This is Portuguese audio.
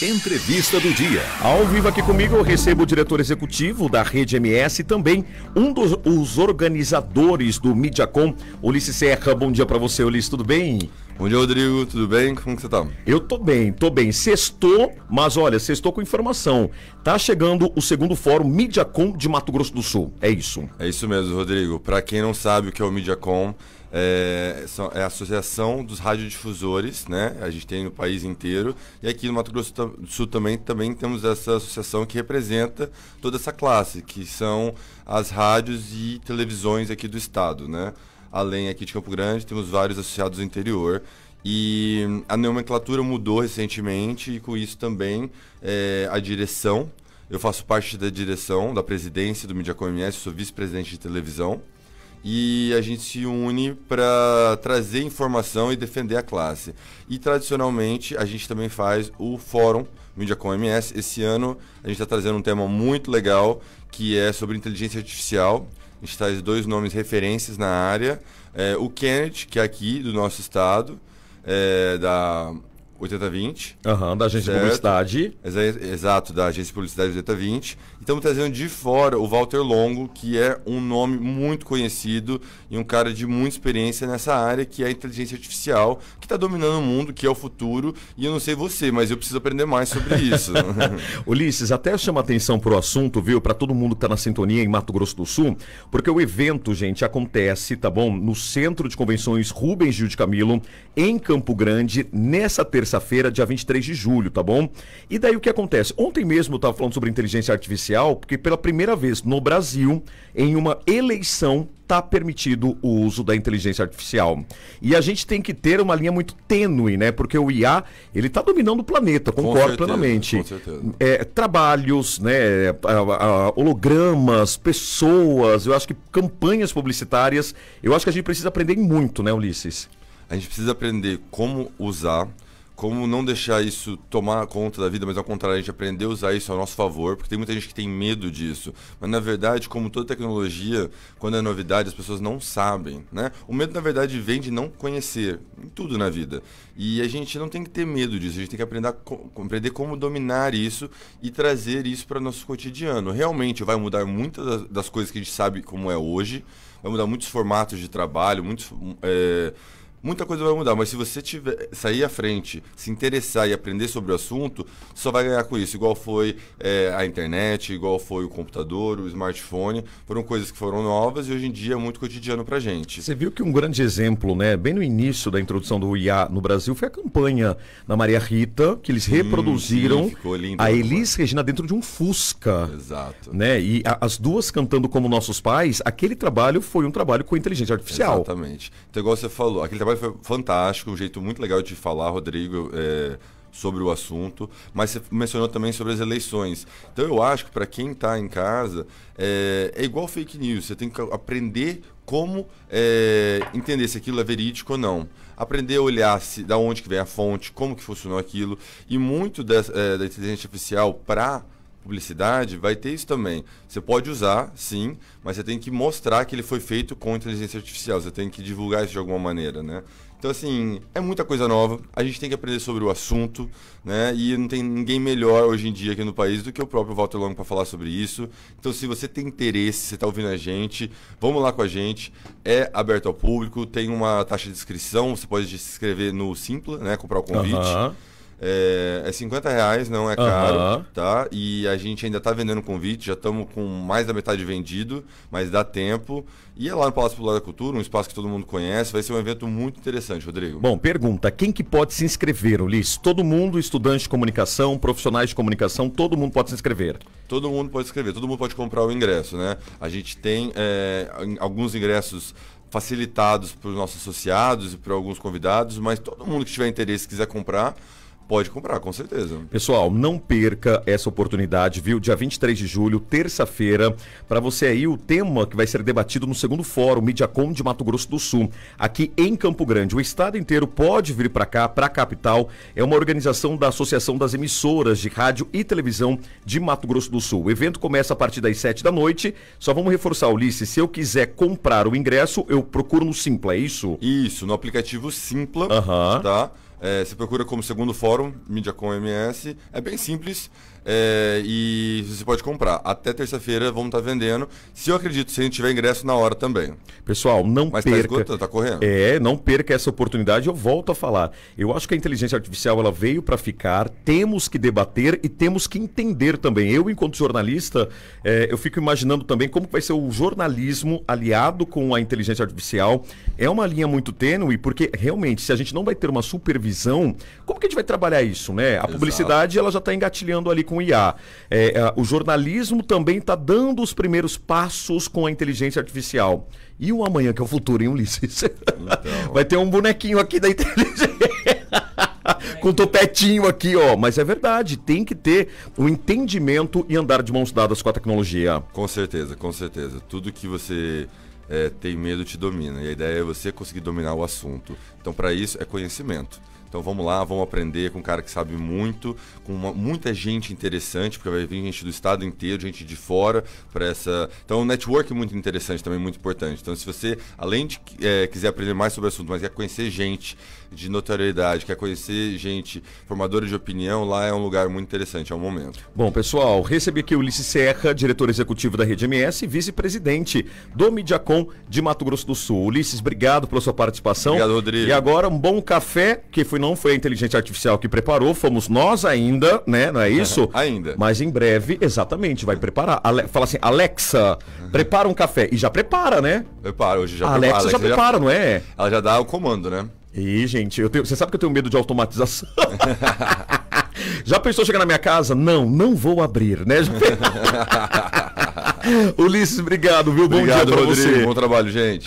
Entrevista do dia. Ao vivo aqui comigo eu recebo o diretor executivo da Rede MS e também um dos organizadores do MediaCom, Ulisses Serra. Bom dia para você, Ulisses, tudo bem? Bom dia, Rodrigo, tudo bem? Como que você tá? Eu tô bem, tô bem. Sextou, mas olha, sextou com informação. Tá chegando o segundo fórum MediaCom de Mato Grosso do Sul, é isso? É isso mesmo, Rodrigo. Para quem não sabe o que é o MediaCom é, é a Associação dos Radiodifusores, né? A gente tem no país inteiro. E aqui no Mato Grosso do Sul também, também temos essa associação que representa toda essa classe, que são as rádios e televisões aqui do estado, né? Além aqui de Campo Grande, temos vários associados do interior. E a nomenclatura mudou recentemente e com isso também é, a direção. Eu faço parte da direção, da presidência do Mediacom MS, sou vice-presidente de televisão e a gente se une para trazer informação e defender a classe. E tradicionalmente a gente também faz o fórum Mídia com MS. Esse ano a gente está trazendo um tema muito legal que é sobre inteligência artificial. A gente traz dois nomes referências na área. É, o Kenneth, que é aqui do nosso estado, é, da 8020. Aham, uhum, da agência certo? de publicidade. Exato, da agência de publicidade 8020. E estamos trazendo de fora o Walter Longo, que é um nome muito conhecido e um cara de muita experiência nessa área, que é a inteligência artificial, está dominando o mundo, que é o futuro, e eu não sei você, mas eu preciso aprender mais sobre isso. Ulisses, até chama atenção para o assunto, viu? Para todo mundo que está na sintonia em Mato Grosso do Sul, porque o evento, gente, acontece, tá bom? No Centro de Convenções Rubens Gil de Camilo, em Campo Grande, nessa terça-feira, dia 23 de julho, tá bom? E daí o que acontece? Ontem mesmo eu estava falando sobre inteligência artificial, porque pela primeira vez no Brasil, em uma eleição está permitido o uso da inteligência artificial. E a gente tem que ter uma linha muito tênue, né? Porque o IA, ele está dominando o planeta, concordo certeza, plenamente. Com certeza. É, trabalhos, né? hologramas, pessoas, eu acho que campanhas publicitárias, eu acho que a gente precisa aprender muito, né, Ulisses? A gente precisa aprender como usar como não deixar isso tomar conta da vida, mas ao contrário, a gente aprender a usar isso a nosso favor, porque tem muita gente que tem medo disso. Mas na verdade, como toda tecnologia, quando é novidade, as pessoas não sabem, né? O medo na verdade vem de não conhecer em tudo na vida. E a gente não tem que ter medo disso, a gente tem que aprender, co aprender como dominar isso e trazer isso para nosso cotidiano. Realmente vai mudar muitas das coisas que a gente sabe como é hoje, vai mudar muitos formatos de trabalho, muitos. Hum, é, muita coisa vai mudar, mas se você tiver, sair à frente, se interessar e aprender sobre o assunto, só vai ganhar com isso. Igual foi é, a internet, igual foi o computador, o smartphone, foram coisas que foram novas e hoje em dia é muito cotidiano pra gente. Você viu que um grande exemplo, né, bem no início da introdução do IA no Brasil, foi a campanha da Maria Rita, que eles reproduziram sim, lindo, a né? Elis Regina dentro de um Fusca. Exato. Né, e a, as duas cantando como nossos pais, aquele trabalho foi um trabalho com inteligência artificial. Exatamente. Então, igual você falou, aquele trabalho foi fantástico, um jeito muito legal de falar, Rodrigo. É, sobre o assunto, mas você mencionou também sobre as eleições. Então eu acho que para quem está em casa é, é, igual fake news. Você tem que aprender como é, entender se aquilo é verídico ou não. Aprender a olhar se da onde que vem a fonte, como que funcionou aquilo e muito da, é, da inteligência artificial para publicidade, vai ter isso também. Você pode usar, sim, mas você tem que mostrar que ele foi feito com inteligência artificial. Você tem que divulgar isso de alguma maneira, né? Então, assim, é muita coisa nova. A gente tem que aprender sobre o assunto, né? E não tem ninguém melhor hoje em dia aqui no país do que o próprio Walter Long para falar sobre isso. Então, se você tem interesse, você está ouvindo a gente, vamos lá com a gente. É aberto ao público, tem uma taxa de inscrição, você pode se inscrever no Simpla, né? Comprar o convite. Uhum. É, é 50 reais, não é caro, uhum. tá? E a gente ainda tá vendendo convite, já estamos com mais da metade vendido, mas dá tempo. E é lá no Palácio Popular da Cultura, um espaço que todo mundo conhece, vai ser um evento muito interessante, Rodrigo. Bom, pergunta, quem que pode se inscrever, Ulisses? Todo mundo, estudantes de comunicação, profissionais de comunicação, todo mundo pode se inscrever? Todo mundo pode se inscrever, todo mundo pode comprar o ingresso, né? A gente tem é, alguns ingressos facilitados para os nossos associados e para alguns convidados, mas todo mundo que tiver interesse quiser comprar, Pode comprar, com certeza. Pessoal, não perca essa oportunidade, viu? Dia 23 de julho, terça-feira, para você aí o tema que vai ser debatido no segundo fórum Mediacom de Mato Grosso do Sul, aqui em Campo Grande. O estado inteiro pode vir para cá, para a capital. É uma organização da Associação das Emissoras de Rádio e Televisão de Mato Grosso do Sul. O evento começa a partir das 7 da noite. Só vamos reforçar, Ulisses, se eu quiser comprar o ingresso, eu procuro no Simpla, é isso? Isso, no aplicativo Simpla, uhum. tá? É, você procura como segundo fórum, MediaCom MS. É bem simples é, e você pode comprar. Até terça-feira vamos estar tá vendendo. Se eu acredito, se a gente tiver ingresso na hora também. Pessoal, não Mas tá perca. Tá, correndo. É, não perca essa oportunidade. Eu volto a falar. Eu acho que a inteligência artificial ela veio para ficar. Temos que debater e temos que entender também. Eu, enquanto jornalista, é, eu fico imaginando também como vai ser o jornalismo aliado com a inteligência artificial. É uma linha muito tênue, porque realmente, se a gente não vai ter uma supervisão televisão. Como que a gente vai trabalhar isso, né? A Exato. publicidade ela já está engatilhando ali com o IA. É, é, o jornalismo também está dando os primeiros passos com a inteligência artificial. E o amanhã que é o futuro, hein, Ulisses? Então... Vai ter um bonequinho aqui da inteligência. com topetinho aqui, ó. Mas é verdade, tem que ter um entendimento e andar de mãos dadas com a tecnologia. Com certeza, com certeza. Tudo que você é, tem medo te domina. E a ideia é você conseguir dominar o assunto. Então, para isso, é conhecimento. Então vamos lá, vamos aprender com um cara que sabe muito, com uma, muita gente interessante, porque vai vir gente do estado inteiro, gente de fora para essa. Então, um network é muito interessante também, muito importante. Então, se você, além de é, quiser aprender mais sobre o assunto, mas quer conhecer gente de notoriedade, quer conhecer gente formadora de opinião, lá é um lugar muito interessante, é um momento. Bom, pessoal, recebi aqui o Ulisses Serra, diretor executivo da Rede MS e vice-presidente do Midiacom de Mato Grosso do Sul. Ulisses, obrigado pela sua participação. Obrigado, Rodrigo. E agora um bom café, que foi foi, não foi a inteligência artificial que preparou, fomos nós ainda, né? Não é isso? Uhum. Ainda. Mas em breve, exatamente, vai preparar. Ale fala assim, Alexa, uhum. prepara um café. E já prepara, né? Prepara, hoje já a Alexa, Alexa já prepara, já, não é? Ela já dá o comando, né? E, gente, eu tenho, você sabe que eu tenho medo de automatização. já pensou chegar na minha casa? Não, não vou abrir, né? Ulisses, obrigado, viu? Obrigado, Bom dia pra Rodrigo. Você. Bom trabalho, gente.